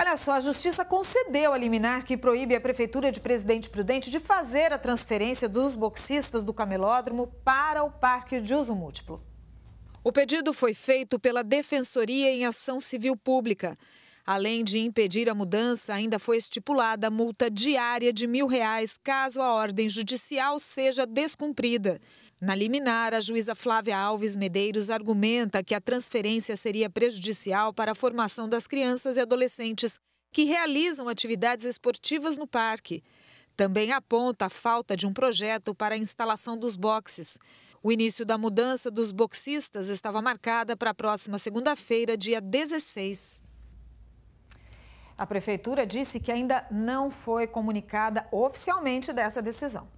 Olha só, a Justiça concedeu a liminar que proíbe a Prefeitura de Presidente Prudente de fazer a transferência dos boxistas do camelódromo para o parque de uso múltiplo. O pedido foi feito pela Defensoria em Ação Civil Pública. Além de impedir a mudança, ainda foi estipulada multa diária de mil reais caso a ordem judicial seja descumprida. Na liminar, a juíza Flávia Alves Medeiros argumenta que a transferência seria prejudicial para a formação das crianças e adolescentes que realizam atividades esportivas no parque. Também aponta a falta de um projeto para a instalação dos boxes. O início da mudança dos boxistas estava marcada para a próxima segunda-feira, dia 16. A prefeitura disse que ainda não foi comunicada oficialmente dessa decisão.